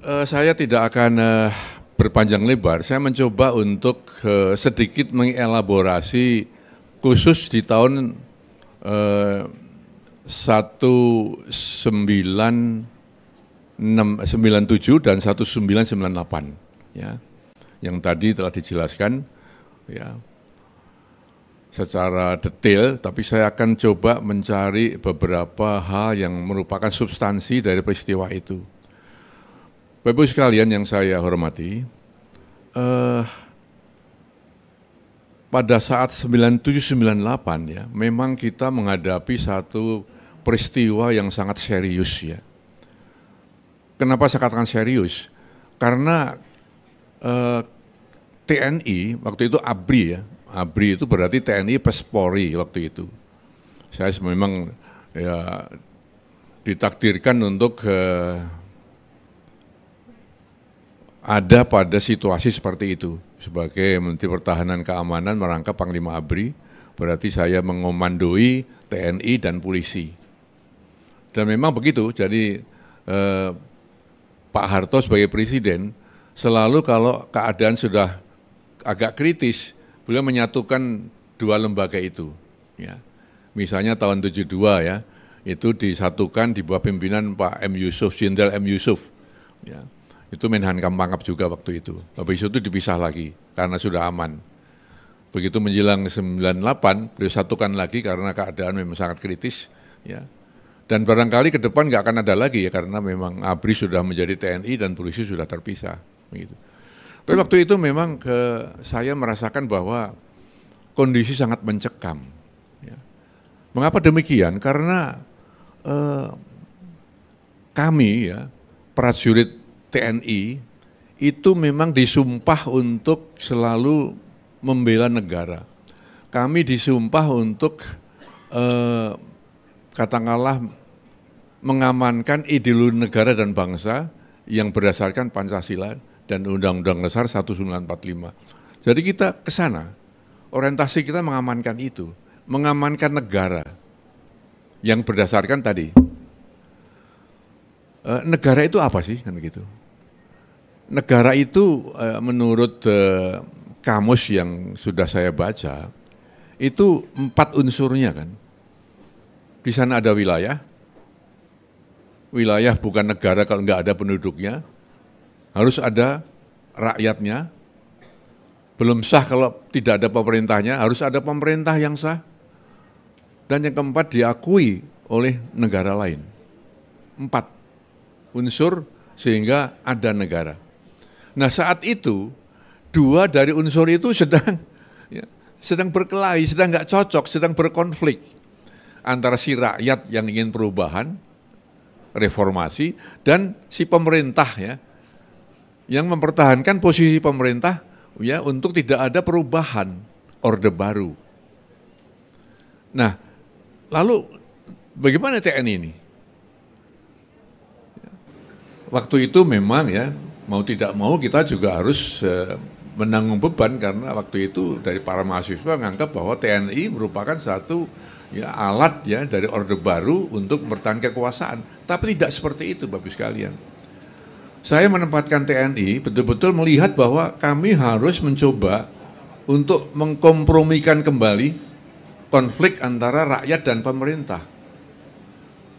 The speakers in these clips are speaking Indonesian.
Uh, saya tidak akan uh, berpanjang lebar. Saya mencoba untuk uh, sedikit mengelaborasi khusus di tahun uh, 1997 dan 1998 ya. Yang tadi telah dijelaskan ya secara detail, tapi saya akan coba mencari beberapa hal yang merupakan substansi dari peristiwa itu. Bapak-Ibu sekalian yang saya hormati, eh, pada saat 9798 ya, memang kita menghadapi satu peristiwa yang sangat serius ya. Kenapa saya katakan serius? Karena eh, TNI waktu itu ABRI ya, ABRI itu berarti TNI Pespori waktu itu. Saya memang ya ditakdirkan untuk eh, ada pada situasi seperti itu. Sebagai Menteri Pertahanan Keamanan merangkap Panglima ABRI, berarti saya mengomandoi TNI dan polisi. Dan memang begitu, jadi eh, Pak Harto sebagai presiden selalu kalau keadaan sudah agak kritis, beliau menyatukan dua lembaga itu. Ya. Misalnya tahun 72 ya, itu disatukan di bawah pimpinan Pak M. Yusuf, Jenderal M. Yusuf. Ya itu Menhan Kampangap juga waktu itu. Habis itu dipisah lagi karena sudah aman. Begitu menjelang 98, beliau satukan lagi karena keadaan memang sangat kritis. Ya. Dan barangkali ke depan nggak akan ada lagi ya karena memang ABRI sudah menjadi TNI dan polisi sudah terpisah. Begitu. Tapi waktu itu memang ke, saya merasakan bahwa kondisi sangat mencekam. Ya. Mengapa demikian? Karena eh, kami ya prajurit TNI itu memang disumpah untuk selalu membela negara. Kami disumpah untuk eh, katakanlah mengamankan ideologi negara dan bangsa yang berdasarkan Pancasila dan Undang-Undang Dasar 1945. Jadi kita ke sana, orientasi kita mengamankan itu, mengamankan negara yang berdasarkan tadi. E, negara itu apa sih kan begitu? negara itu e, menurut e, kamus yang sudah saya baca itu empat unsurnya kan. Di sana ada wilayah. Wilayah bukan negara kalau nggak ada penduduknya. Harus ada rakyatnya. Belum sah kalau tidak ada pemerintahnya, harus ada pemerintah yang sah. Dan yang keempat diakui oleh negara lain. Empat unsur sehingga ada negara. Nah saat itu dua dari unsur itu sedang ya, sedang berkelahi, sedang nggak cocok, sedang berkonflik antara si rakyat yang ingin perubahan, reformasi, dan si pemerintah ya yang mempertahankan posisi pemerintah ya untuk tidak ada perubahan orde baru. Nah, lalu bagaimana TNI ini? Ya, waktu itu memang ya mau tidak mau kita juga harus eh, menanggung beban karena waktu itu dari para mahasiswa menganggap bahwa TNI merupakan satu ya alat ya dari Orde Baru untuk bertahan kekuasaan. Tapi tidak seperti itu Bapak sekalian. Saya menempatkan TNI betul-betul melihat bahwa kami harus mencoba untuk mengkompromikan kembali konflik antara rakyat dan pemerintah.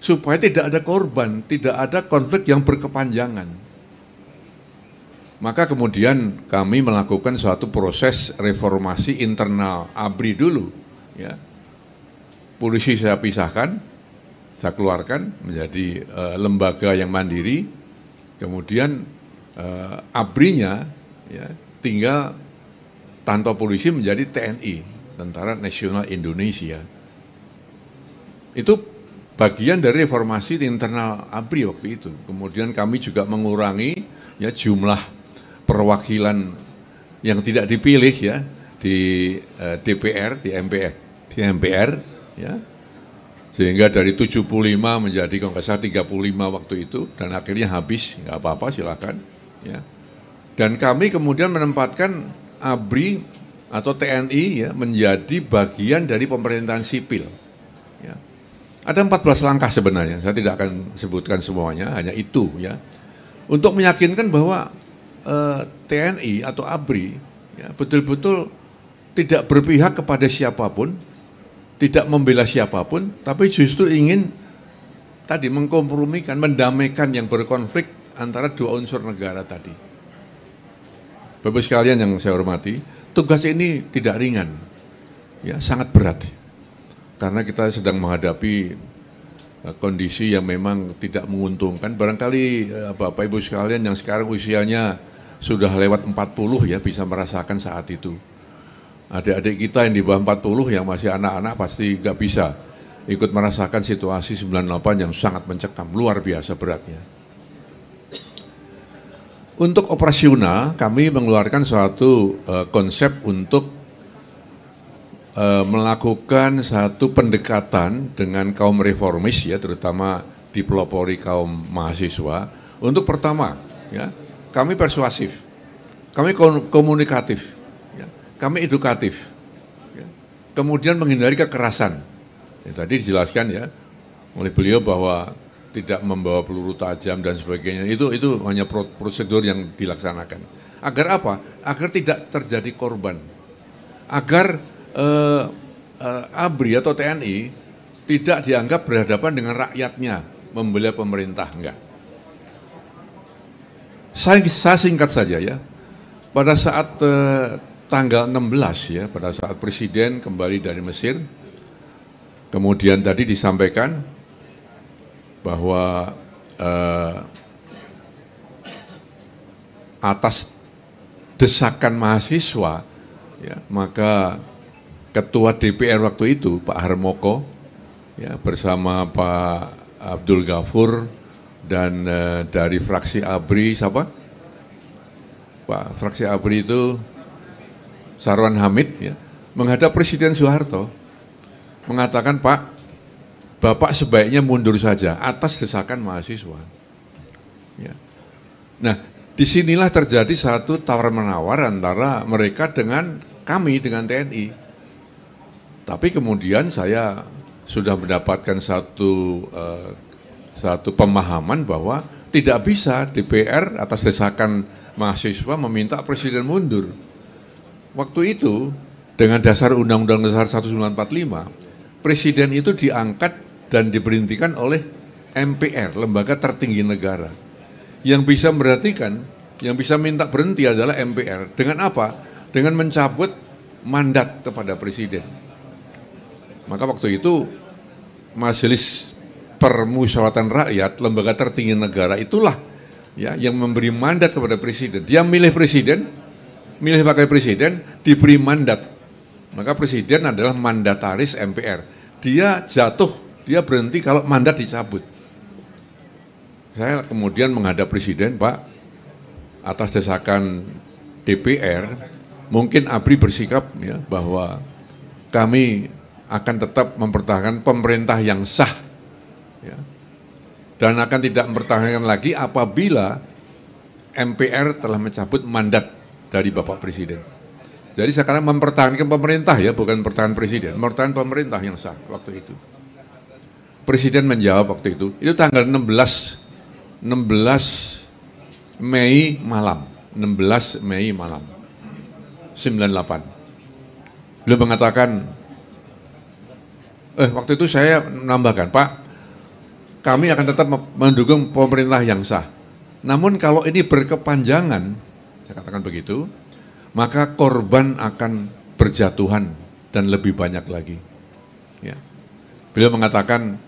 Supaya tidak ada korban, tidak ada konflik yang berkepanjangan. Maka kemudian kami melakukan suatu proses reformasi internal ABRI dulu. Ya. Polisi saya pisahkan, saya keluarkan menjadi uh, lembaga yang mandiri. Kemudian uh, ABRI-nya ya, tinggal tanpa polisi menjadi TNI, Tentara Nasional Indonesia. Itu bagian dari reformasi internal ABRI waktu itu. Kemudian kami juga mengurangi ya jumlah perwakilan yang tidak dipilih ya di eh, DPR, di MPR, di MPR ya. Sehingga dari 75 menjadi kalau nggak salah 35 waktu itu dan akhirnya habis, nggak apa-apa silakan ya. Dan kami kemudian menempatkan ABRI atau TNI ya menjadi bagian dari pemerintahan sipil. Ya. Ada 14 langkah sebenarnya, saya tidak akan sebutkan semuanya, hanya itu ya. Untuk meyakinkan bahwa eh, TNI atau ABRI betul ya, betul-betul tidak berpihak kepada siapapun, tidak membela siapapun, tapi justru ingin tadi mengkompromikan, mendamaikan yang berkonflik antara dua unsur negara tadi. Bapak sekalian yang saya hormati, tugas ini tidak ringan, ya sangat berat. Karena kita sedang menghadapi Eh, kondisi yang memang tidak menguntungkan. Barangkali eh, Bapak Ibu sekalian yang sekarang usianya sudah lewat 40 ya bisa merasakan saat itu. Adik-adik kita yang di bawah 40 yang masih anak-anak pasti nggak bisa ikut merasakan situasi 98 yang sangat mencekam, luar biasa beratnya. Untuk operasional kami mengeluarkan suatu uh, konsep untuk uh, melakukan satu pendekatan dengan kaum reformis ya terutama dipelopori kaum mahasiswa untuk pertama ya kami persuasif kami komunikatif ya, kami edukatif ya, kemudian menghindari kekerasan ya, tadi dijelaskan ya oleh beliau bahwa tidak membawa peluru tajam dan sebagainya itu itu hanya prosedur yang dilaksanakan agar apa agar tidak terjadi korban agar eh, eh, ABRI atau TNI tidak dianggap berhadapan dengan rakyatnya membela pemerintah enggak. Saya, saya singkat saja ya. Pada saat eh, tanggal 16 ya, pada saat presiden kembali dari Mesir, kemudian tadi disampaikan bahwa eh, atas desakan mahasiswa, ya, maka Ketua DPR waktu itu Pak Harmoko ya bersama Pak Abdul Ghafur dan uh, dari fraksi ABRI siapa? Pak fraksi ABRI itu Sarwan Hamid ya menghadap Presiden Soeharto mengatakan Pak Bapak sebaiknya mundur saja atas desakan mahasiswa. Ya. Nah, disinilah terjadi satu tawar menawar antara mereka dengan kami dengan TNI. Tapi kemudian saya sudah mendapatkan satu uh, satu pemahaman bahwa tidak bisa DPR atas desakan mahasiswa meminta presiden mundur. Waktu itu dengan dasar Undang-Undang Dasar 1945, presiden itu diangkat dan diberhentikan oleh MPR, lembaga tertinggi negara. Yang bisa memperhatikan, yang bisa minta berhenti adalah MPR. Dengan apa? Dengan mencabut mandat kepada presiden maka waktu itu Majelis Permusyawaratan Rakyat, lembaga tertinggi negara itulah ya yang memberi mandat kepada presiden. Dia milih presiden, milih pakai presiden, diberi mandat. Maka presiden adalah mandataris MPR. Dia jatuh, dia berhenti kalau mandat dicabut. Saya kemudian menghadap presiden, Pak, atas desakan DPR, mungkin ABRI bersikap ya bahwa kami akan tetap mempertahankan pemerintah yang sah ya. dan akan tidak mempertahankan lagi apabila MPR telah mencabut mandat dari Bapak Presiden. Jadi sekarang mempertahankan pemerintah ya, bukan pertahanan presiden, mempertahankan pemerintah yang sah waktu itu. Presiden menjawab waktu itu, itu tanggal 16 16 Mei malam, 16 Mei malam 98. Beliau mengatakan Eh, waktu itu saya menambahkan, Pak, kami akan tetap mendukung pemerintah yang sah. Namun kalau ini berkepanjangan, saya katakan begitu, maka korban akan berjatuhan dan lebih banyak lagi. Ya. Beliau mengatakan,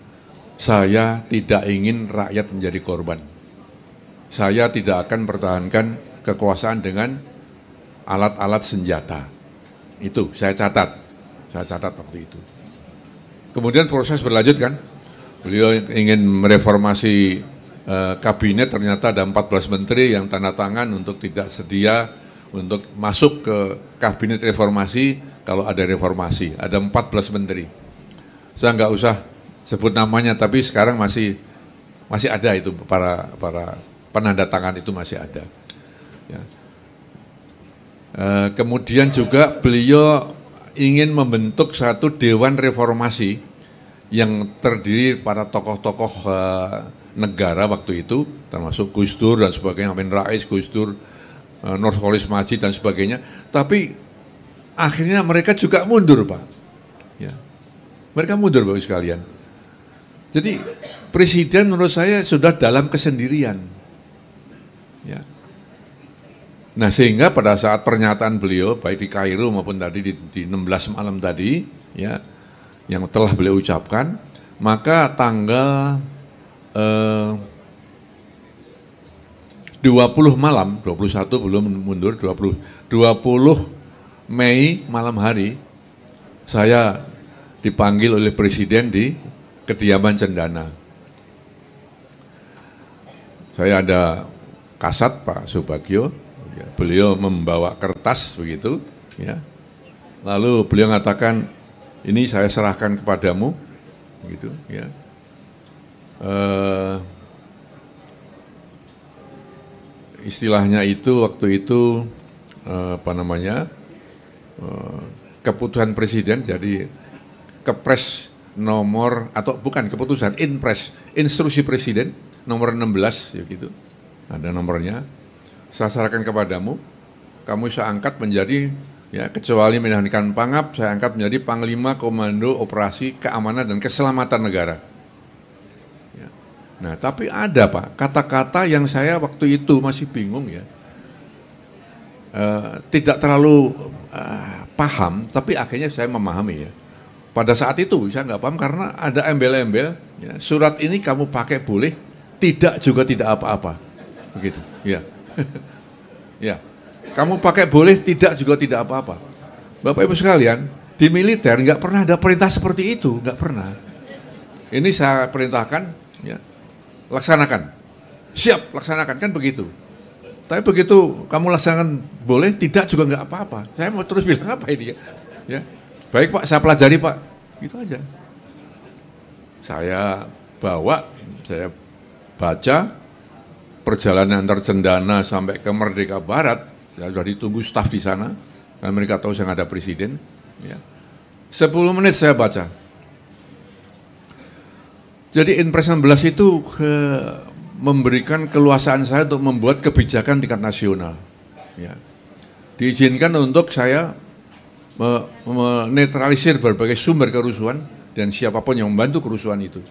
saya tidak ingin rakyat menjadi korban. Saya tidak akan pertahankan kekuasaan dengan alat-alat senjata. Itu saya catat, saya catat waktu itu. Kemudian proses berlanjut kan. Beliau ingin mereformasi eh, kabinet ternyata ada 14 menteri yang tanda tangan untuk tidak sedia untuk masuk ke kabinet reformasi kalau ada reformasi. Ada 14 menteri. Saya nggak usah sebut namanya tapi sekarang masih masih ada itu para para penanda tangan itu masih ada. Ya. Eh, kemudian juga beliau ingin membentuk satu dewan reformasi yang terdiri para tokoh-tokoh uh, negara waktu itu termasuk Gus Dur dan sebagainya, Amin Rais, Gus Dur, eh, uh, Majid dan sebagainya. Tapi akhirnya mereka juga mundur, Pak. Ya. Mereka mundur, Pak sekalian. Jadi presiden menurut saya sudah dalam kesendirian. Ya. Nah sehingga pada saat pernyataan beliau baik di Kairo maupun tadi di, di 16 malam tadi ya yang telah beliau ucapkan maka tanggal eh, 20 malam 21 belum mundur 20 20 Mei malam hari saya dipanggil oleh presiden di kediaman Cendana. Saya ada kasat Pak Subagio Ya, beliau membawa kertas begitu, ya. Lalu beliau mengatakan, ini saya serahkan kepadamu, gitu, ya. e, istilahnya itu waktu itu e, apa namanya e, keputusan presiden jadi kepres nomor atau bukan keputusan inpres instruksi presiden nomor 16 ya gitu ada nomornya saya serahkan kepadamu, kamu saya angkat menjadi ya kecuali menahankan pangap, saya angkat menjadi Panglima Komando Operasi Keamanan dan Keselamatan Negara. Ya. Nah, tapi ada Pak, kata-kata yang saya waktu itu masih bingung ya, uh, tidak terlalu uh, paham, tapi akhirnya saya memahami ya. Pada saat itu saya nggak paham karena ada embel-embel, ya, surat ini kamu pakai boleh, tidak juga tidak apa-apa, begitu. Ya. ya. Kamu pakai boleh, tidak juga tidak apa-apa. Bapak Ibu sekalian, di militer nggak pernah ada perintah seperti itu, nggak pernah. Ini saya perintahkan, ya, laksanakan. Siap, laksanakan, kan begitu. Tapi begitu kamu laksanakan boleh, tidak juga nggak apa-apa. Saya mau terus bilang apa ini ya? ya. Baik Pak, saya pelajari Pak. Gitu aja. Saya bawa, saya baca, perjalanan antar cendana sampai ke Merdeka Barat, ya sudah ditunggu staf di sana, dan mereka tahu saya ada presiden. Ya. 10 menit saya baca. Jadi Inpres 16 itu ke, memberikan keluasaan saya untuk membuat kebijakan tingkat nasional. Ya. Diizinkan untuk saya menetralisir berbagai sumber kerusuhan dan siapapun yang membantu kerusuhan itu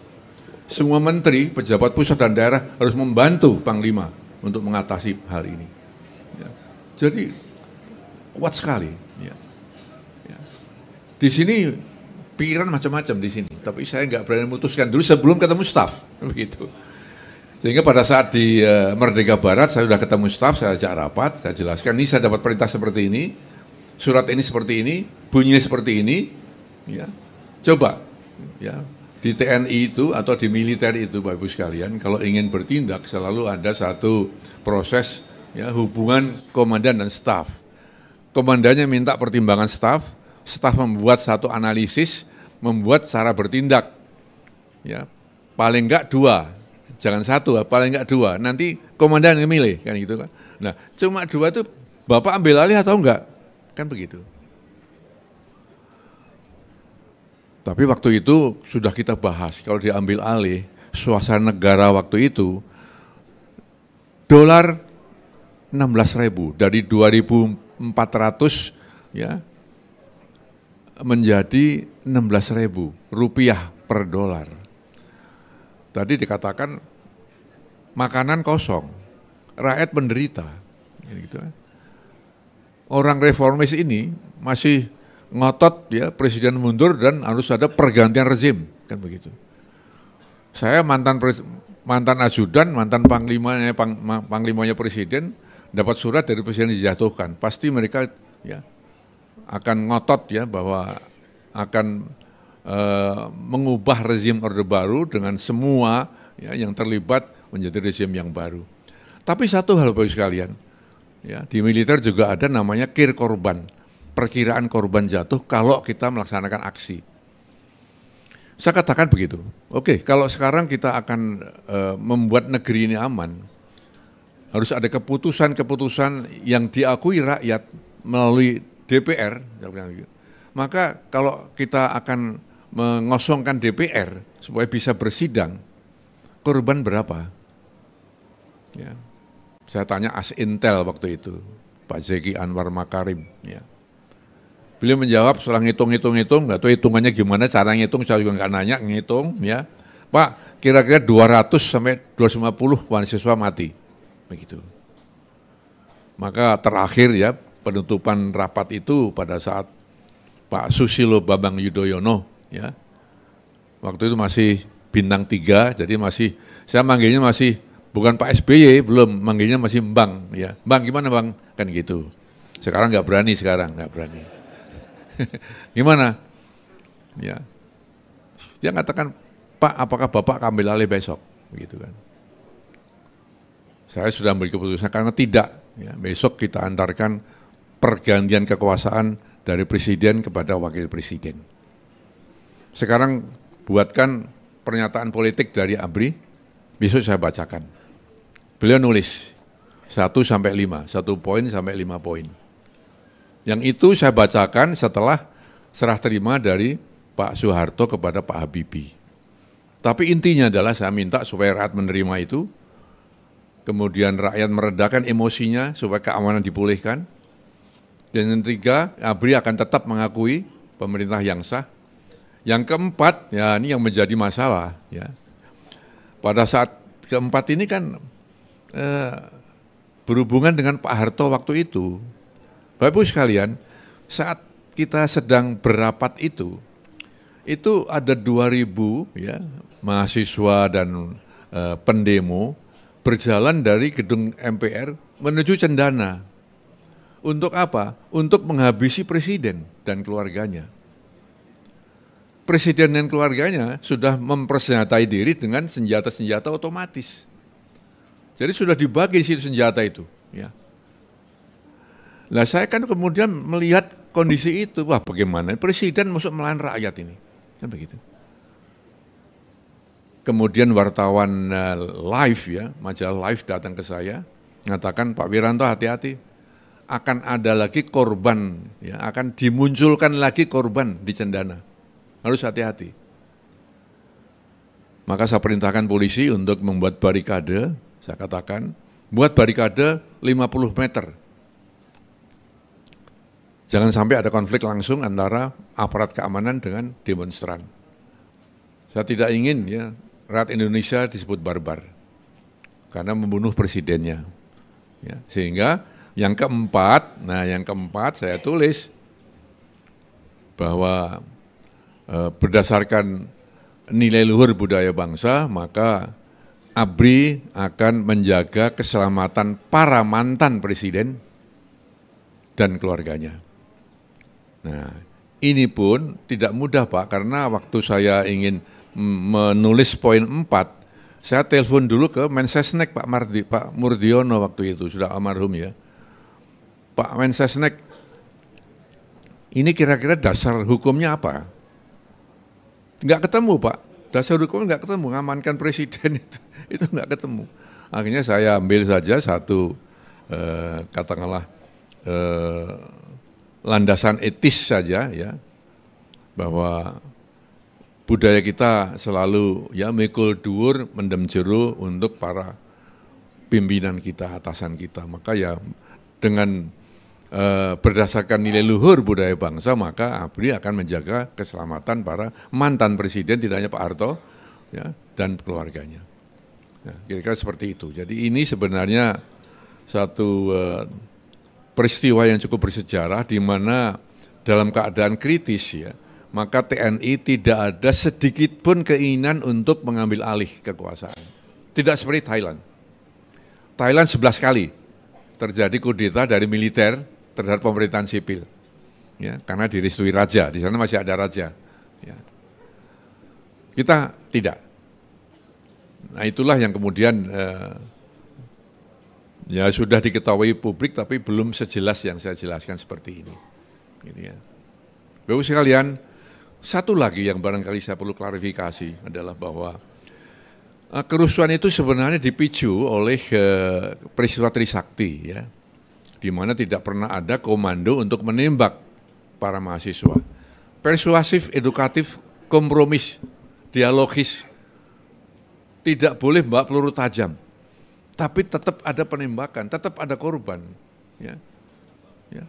semua menteri, pejabat pusat dan daerah harus membantu Panglima untuk mengatasi hal ini. Ya. Jadi kuat sekali. Ya. Ya. Di sini pikiran macam-macam di sini, tapi saya nggak berani memutuskan dulu sebelum ketemu staf, begitu. Sehingga pada saat di eh, Merdeka Barat saya sudah ketemu staf, saya ajak rapat, saya jelaskan ini saya dapat perintah seperti ini, surat ini seperti ini, bunyinya seperti ini, ya. Coba, ya di TNI itu atau di militer itu Bapak Ibu sekalian kalau ingin bertindak selalu ada satu proses ya hubungan komandan dan staf. Komandannya minta pertimbangan staf, staf membuat satu analisis, membuat cara bertindak. Ya, paling enggak dua, jangan satu, ah, paling enggak dua. Nanti komandan yang milih kan gitu kan. Nah, cuma dua itu Bapak ambil alih atau enggak? Kan begitu. Tapi waktu itu sudah kita bahas, kalau diambil alih, suasana negara waktu itu, dolar 16 ribu, dari 2.400 ya, menjadi 16 ribu rupiah per dolar. Tadi dikatakan makanan kosong, rakyat menderita. Gitu. Orang reformis ini masih ngotot ya presiden mundur dan harus ada pergantian rezim kan begitu. Saya mantan mantan ajudan, mantan panglimanya pang, panglimanya presiden dapat surat dari presiden dijatuhkan. Pasti mereka ya akan ngotot ya bahwa akan e, mengubah rezim Orde Baru dengan semua ya, yang terlibat menjadi rezim yang baru. Tapi satu hal bagi sekalian, ya di militer juga ada namanya kir korban perkiraan korban jatuh kalau kita melaksanakan aksi. Saya katakan begitu. Oke, kalau sekarang kita akan e, membuat negeri ini aman, harus ada keputusan-keputusan yang diakui rakyat melalui DPR. Gitu. Maka kalau kita akan mengosongkan DPR supaya bisa bersidang, korban berapa? Ya. Saya tanya as Intel waktu itu, Pak Zeki Anwar Makarim. Ya Beliau menjawab setelah ngitung-ngitung-ngitung, nggak tahu hitungannya gimana, cara ngitung saya juga nggak nanya, ngitung ya. Pak, kira-kira 200 sampai 250 mahasiswa mati. Begitu. Maka terakhir ya, penutupan rapat itu pada saat Pak Susilo babang Yudhoyono ya. Waktu itu masih bintang tiga, jadi masih saya manggilnya masih bukan Pak SBY, belum manggilnya masih Bang ya. Bang gimana Bang? Kan gitu. Sekarang nggak berani sekarang, nggak berani. Gimana? Ya. Dia katakan, Pak apakah Bapak ambil alih besok? Begitu kan. Saya sudah ambil keputusan karena tidak. Ya, besok kita antarkan pergantian kekuasaan dari presiden kepada wakil presiden. Sekarang buatkan pernyataan politik dari Abri, besok saya bacakan. Beliau nulis satu sampai lima, satu poin sampai lima poin. Yang itu saya bacakan setelah serah terima dari Pak Soeharto kepada Pak Habibie. Tapi intinya adalah saya minta supaya rakyat menerima itu, kemudian rakyat meredakan emosinya supaya keamanan dipulihkan, dan yang ketiga, ABRI akan tetap mengakui pemerintah yang sah. Yang keempat, ya ini yang menjadi masalah. ya Pada saat keempat ini kan eh, berhubungan dengan Pak Harto waktu itu, Bapak Ibu sekalian, saat kita sedang berapat itu, itu ada 2000 ya mahasiswa dan e, pendemo berjalan dari gedung MPR menuju Cendana. Untuk apa? Untuk menghabisi presiden dan keluarganya. Presiden dan keluarganya sudah mempersenjatai diri dengan senjata-senjata otomatis. Jadi sudah dibagi situ senjata itu, ya. Nah saya kan kemudian melihat kondisi itu, wah bagaimana presiden masuk melawan rakyat ini. Kan begitu. Kemudian wartawan eh, live ya, majalah live datang ke saya, mengatakan Pak Wiranto hati-hati, akan ada lagi korban, ya, akan dimunculkan lagi korban di Cendana. Harus hati-hati. Maka saya perintahkan polisi untuk membuat barikade, saya katakan, buat barikade 50 meter Jangan sampai ada konflik langsung antara aparat keamanan dengan demonstran. Saya tidak ingin ya rakyat Indonesia disebut barbar karena membunuh presidennya. Ya, sehingga yang keempat, nah yang keempat saya tulis bahwa eh, berdasarkan nilai luhur budaya bangsa maka ABRI akan menjaga keselamatan para mantan presiden dan keluarganya. Nah, ini pun tidak mudah Pak, karena waktu saya ingin mm, menulis poin 4, saya telepon dulu ke Mensesnek Pak, Mardi, Pak Murdiono waktu itu, sudah almarhum ya. Pak Mensesnek, ini kira-kira dasar hukumnya apa? Nggak ketemu Pak, dasar hukumnya nggak ketemu, ngamankan presiden itu, itu nggak ketemu. Akhirnya saya ambil saja satu, eh, katakanlah, eh, landasan etis saja ya bahwa budaya kita selalu ya mikul duur mendem jeru untuk para pimpinan kita atasan kita maka ya dengan eh, berdasarkan nilai luhur budaya bangsa maka ABRI akan menjaga keselamatan para mantan presiden tidak hanya Pak Harto ya dan keluarganya ya, kira-kira seperti itu jadi ini sebenarnya satu eh, peristiwa yang cukup bersejarah di mana dalam keadaan kritis ya, maka TNI tidak ada sedikit pun keinginan untuk mengambil alih kekuasaan. Tidak seperti Thailand. Thailand 11 kali terjadi kudeta dari militer terhadap pemerintahan sipil. Ya, karena diristui raja, di sana masih ada raja. Ya. Kita tidak. Nah itulah yang kemudian eh, ya sudah diketahui publik tapi belum sejelas yang saya jelaskan seperti ini. Gitu ya. Bapak sekalian, satu lagi yang barangkali saya perlu klarifikasi adalah bahwa eh, kerusuhan itu sebenarnya dipicu oleh eh, peristiwa Trisakti ya, di mana tidak pernah ada komando untuk menembak para mahasiswa. Persuasif, edukatif, kompromis, dialogis, tidak boleh mbak peluru tajam tapi tetap ada penembakan, tetap ada korban. Ya. Ya.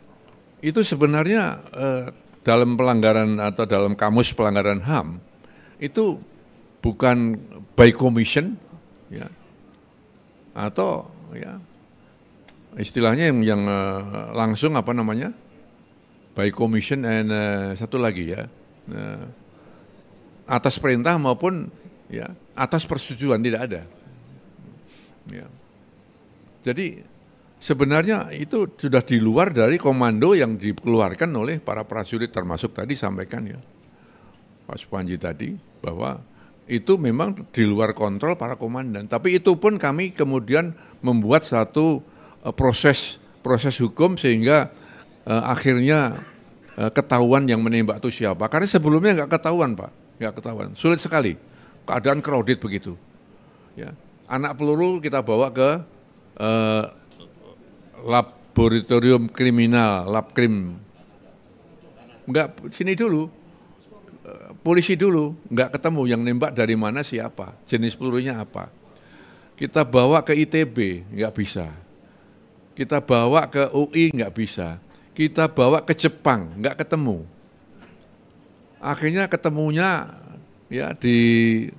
Itu sebenarnya eh, dalam pelanggaran atau dalam kamus pelanggaran HAM itu bukan by commission ya. Atau ya istilahnya yang, yang eh, langsung apa namanya by commission and eh, satu lagi ya eh, atas perintah maupun ya atas persetujuan tidak ada Ya. Jadi sebenarnya itu sudah di luar dari komando yang dikeluarkan oleh para prajurit termasuk tadi sampaikan ya Pak Supanji tadi bahwa itu memang di luar kontrol para komandan. Tapi itu pun kami kemudian membuat satu eh, proses proses hukum sehingga uh, akhirnya uh, ketahuan yang menembak itu siapa. Karena sebelumnya nggak ketahuan pak, nggak ketahuan, sulit sekali keadaan crowded begitu. Ya, anak peluru kita bawa ke eh, laboratorium kriminal, lab krim, Enggak sini dulu, eh, polisi dulu, enggak ketemu yang nembak dari mana siapa, jenis pelurunya apa. Kita bawa ke ITB, enggak bisa. Kita bawa ke UI, enggak bisa. Kita bawa ke Jepang, enggak ketemu. Akhirnya ketemunya ya di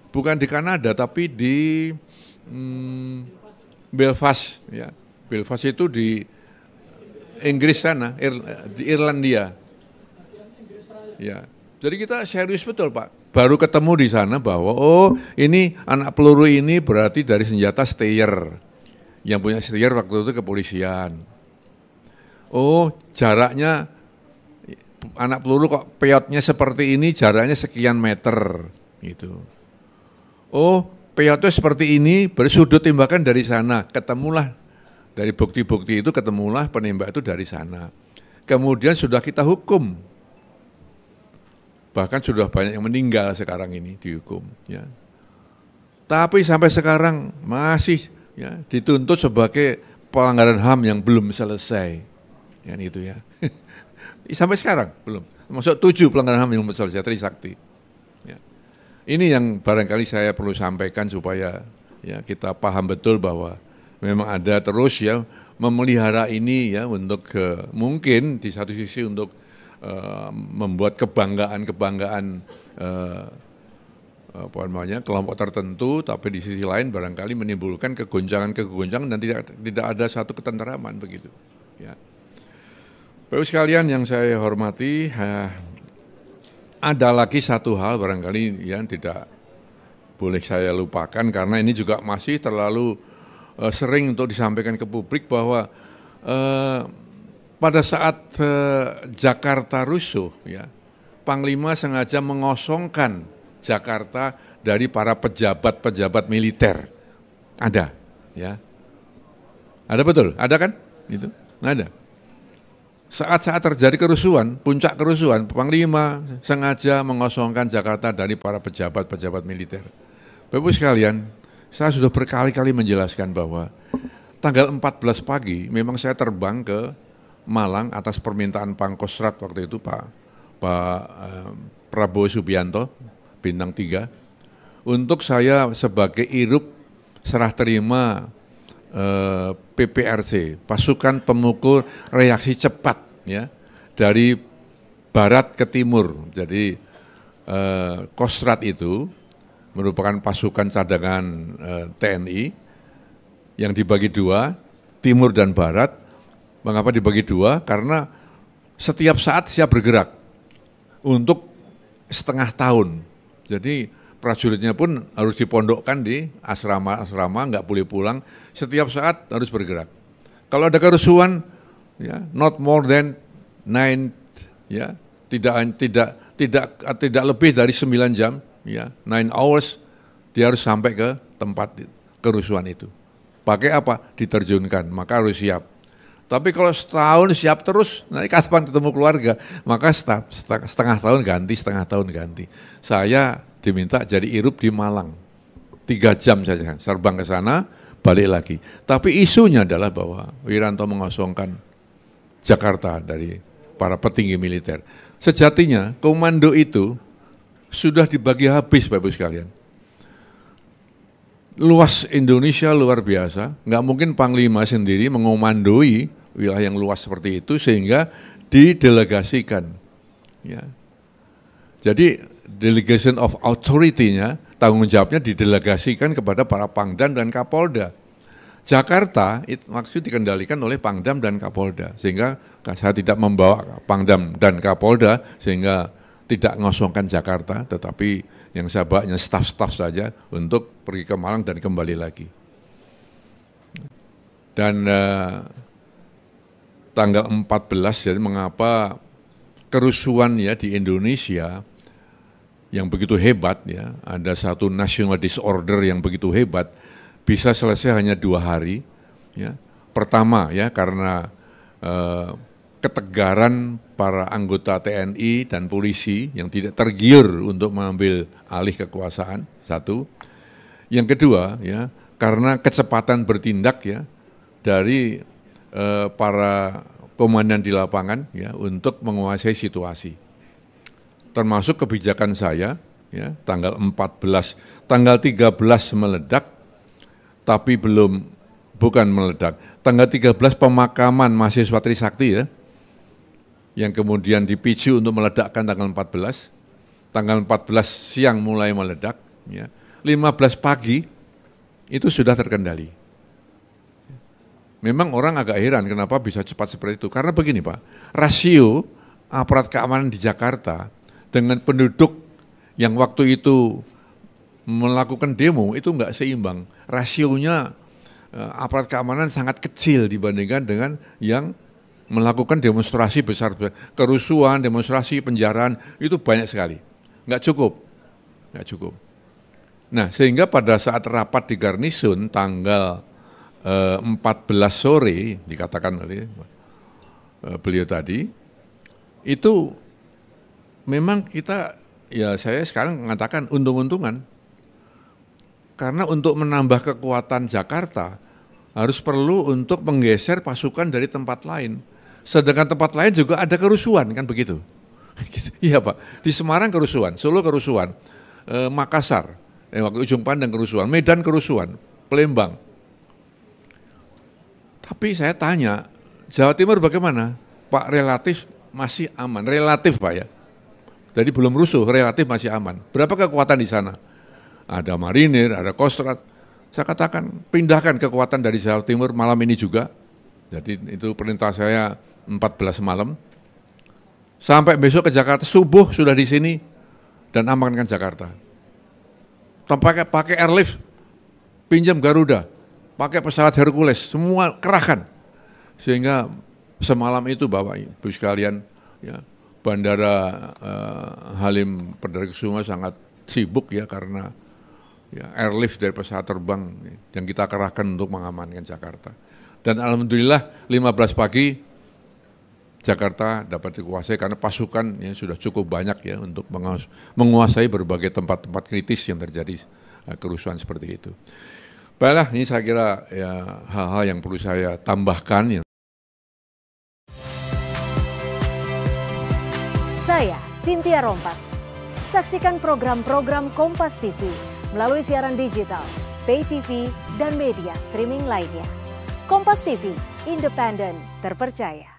bukan di Kanada tapi di hmm, Belfast ya. Belfast itu di Inggris sana, Ir, di Irlandia. Ya. Jadi kita serius betul Pak. Baru ketemu di sana bahwa oh ini anak peluru ini berarti dari senjata Steyr. Yang punya Steyr waktu itu kepolisian. Oh jaraknya anak peluru kok peyotnya seperti ini jaraknya sekian meter gitu. Oh Piyoto seperti ini bersudut tembakan dari sana, ketemulah dari bukti-bukti itu ketemulah penembak itu dari sana. Kemudian sudah kita hukum. Bahkan sudah banyak yang meninggal sekarang ini dihukum. Ya. Tapi sampai sekarang masih ya, dituntut sebagai pelanggaran HAM yang belum selesai. Yang itu ya. sampai sekarang belum. maksud tujuh pelanggaran HAM yang belum selesai, Trisakti. Ini yang barangkali saya perlu sampaikan supaya ya kita paham betul bahwa memang ada terus ya memelihara ini ya untuk ke, mungkin di satu sisi untuk uh, membuat kebanggaan-kebanggaan uh, apa namanya kelompok tertentu tapi di sisi lain barangkali menimbulkan kegoncangan-kegoncangan dan tidak tidak ada satu ketenteraman begitu ya. Bapak sekalian yang saya hormati, eh, ada lagi satu hal barangkali yang tidak boleh saya lupakan karena ini juga masih terlalu uh, sering untuk disampaikan ke publik bahwa uh, pada saat uh, Jakarta rusuh ya Panglima sengaja mengosongkan Jakarta dari para pejabat-pejabat militer. Ada, ya. Ada betul? Ada kan? Itu. Ada saat-saat terjadi kerusuhan, puncak kerusuhan, Panglima sengaja mengosongkan Jakarta dari para pejabat-pejabat militer. Bapak sekalian, saya sudah berkali-kali menjelaskan bahwa tanggal 14 pagi memang saya terbang ke Malang atas permintaan Pangkostrat waktu itu Pak Pak eh, Prabowo Subianto bintang 3 untuk saya sebagai irup serah terima Eh, PPRC, pasukan pemukul reaksi cepat ya dari barat ke timur. Jadi eh, Kostrat itu merupakan pasukan cadangan eh, TNI yang dibagi dua, timur dan barat. Mengapa dibagi dua? Karena setiap saat siap bergerak untuk setengah tahun. Jadi prajuritnya pun harus dipondokkan di asrama-asrama, nggak boleh pulang. Setiap saat harus bergerak. Kalau ada kerusuhan, ya, not more than nine, ya, tidak tidak tidak tidak lebih dari sembilan jam, ya, nine hours, dia harus sampai ke tempat kerusuhan itu. Pakai apa? Diterjunkan, maka harus siap. Tapi kalau setahun siap terus, nanti kapan ketemu keluarga? Maka setengah tahun ganti, setengah tahun ganti. Saya diminta jadi irup di Malang. Tiga jam saja, serbang ke sana, balik lagi. Tapi isunya adalah bahwa Wiranto mengosongkan Jakarta dari para petinggi militer. Sejatinya komando itu sudah dibagi habis Bapak Ibu sekalian luas Indonesia luar biasa, nggak mungkin Panglima sendiri mengomandoi wilayah yang luas seperti itu sehingga didelegasikan. Ya. Jadi delegation of authority-nya, tanggung jawabnya didelegasikan kepada para Pangdam dan Kapolda. Jakarta itu maksud dikendalikan oleh Pangdam dan Kapolda, sehingga saya tidak membawa Pangdam dan Kapolda, sehingga tidak ngosongkan Jakarta, tetapi yang saya bawa hanya staff-staff saja untuk pergi ke Malang dan kembali lagi. Dan eh, tanggal 14, jadi mengapa kerusuhan ya di Indonesia yang begitu hebat ya, ada satu national disorder yang begitu hebat, bisa selesai hanya dua hari. Ya. Pertama ya karena eh, ketegaran para anggota TNI dan polisi yang tidak tergiur untuk mengambil alih kekuasaan satu. Yang kedua ya karena kecepatan bertindak ya dari eh, para komandan di lapangan ya untuk menguasai situasi. Termasuk kebijakan saya ya tanggal 14 tanggal 13 meledak tapi belum bukan meledak. Tanggal 13 pemakaman mahasiswa Trisakti ya yang kemudian dipicu untuk meledakkan tanggal 14. Tanggal 14 siang mulai meledak, ya. 15 pagi itu sudah terkendali. Memang orang agak heran kenapa bisa cepat seperti itu. Karena begini Pak, rasio aparat keamanan di Jakarta dengan penduduk yang waktu itu melakukan demo itu enggak seimbang. Rasionya eh, aparat keamanan sangat kecil dibandingkan dengan yang melakukan demonstrasi besar, besar kerusuhan, demonstrasi, penjaraan, itu banyak sekali. Nggak cukup, nggak cukup. Nah sehingga pada saat rapat di Garnisun tanggal eh, 14 sore dikatakan oleh eh, beliau tadi, itu memang kita ya saya sekarang mengatakan untung-untungan karena untuk menambah kekuatan Jakarta harus perlu untuk menggeser pasukan dari tempat lain Sedangkan tempat lain juga ada kerusuhan kan begitu. iya Pak, di Semarang kerusuhan, Solo kerusuhan, e, Makassar, eh, waktu ujung pandang kerusuhan, Medan kerusuhan, Palembang. Tapi saya tanya, Jawa Timur bagaimana? Pak relatif masih aman, relatif Pak ya. Jadi belum rusuh, relatif masih aman. Berapa kekuatan di sana? Ada marinir, ada kostrat. Saya katakan pindahkan kekuatan dari Jawa Timur malam ini juga jadi itu perintah saya 14 malam. Sampai besok ke Jakarta, subuh sudah di sini dan amankan Jakarta. Tempatnya pakai airlift, pinjam Garuda, pakai pesawat Hercules, semua kerahkan. Sehingga semalam itu Bapak Ibu sekalian, ya, Bandara eh, Halim Perdana Kusuma sangat sibuk ya karena ya, airlift dari pesawat terbang yang kita kerahkan untuk mengamankan Jakarta. Dan alhamdulillah 15 pagi Jakarta dapat dikuasai karena pasukan ya, sudah cukup banyak ya untuk menguasai berbagai tempat-tempat kritis yang terjadi eh, kerusuhan seperti itu. Baiklah, ini saya kira ya hal-hal yang perlu saya tambahkan. Ya. Saya Cynthia Rompas. Saksikan program-program Kompas TV melalui siaran digital, pay TV, dan media streaming lainnya Kompas TV, independen, terpercaya.